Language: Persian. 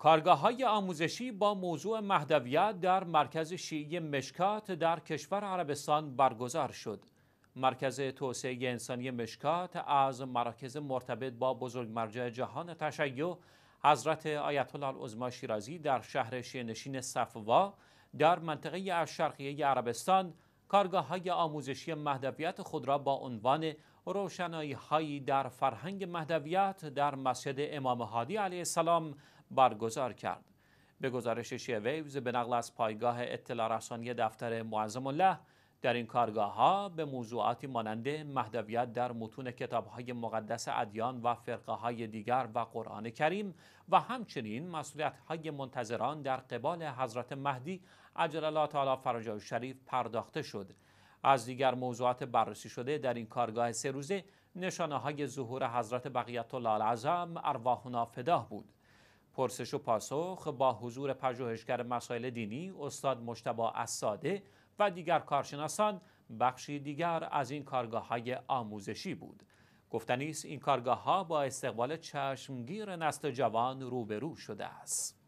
کارگاه های آموزشی با موضوع مهدویت در مرکز شیعی مشکات در کشور عربستان برگزار شد. مرکز توسعه انسانی مشکات از مراکز مرتبط با بزرگ مرجع جهان تشیع حضرت آیت الله العظما شیرازی در شهر شینشین صفوا در منطقه شرقی عربستان کارگاه های آموزشی مهدویت خود را با عنوان روشنایی هایی در فرهنگ مهدویت در مسجد امام هادی علیه السلام برگزار کرد. به گزارش ویوز به نقل از پایگاه اطلاع رسانی دفتر معظم الله در این کارگاه ها به موضوعاتی مانند مهدویت در متون کتاب های مقدس ادیان و فرقه های دیگر و قرآن کریم و همچنین مسئولیت های منتظران در قبال حضرت مهدی عجل الله تعالی فرجا شریف پرداخته شد از دیگر موضوعات بررسی شده در این کارگاه سه روزه نشانه های ظهور حضرت بقیت الله العظم ارواحنا فداه بود پرسش و پاسخ با حضور پژوهشگر مسائل دینی استاد مشتبا اساده و دیگر کارشناسان بخشی دیگر از این کارگاه های آموزشی بود گفتنیست این کارگاه ها با استقبال چشمگیر نسل جوان روبرو شده است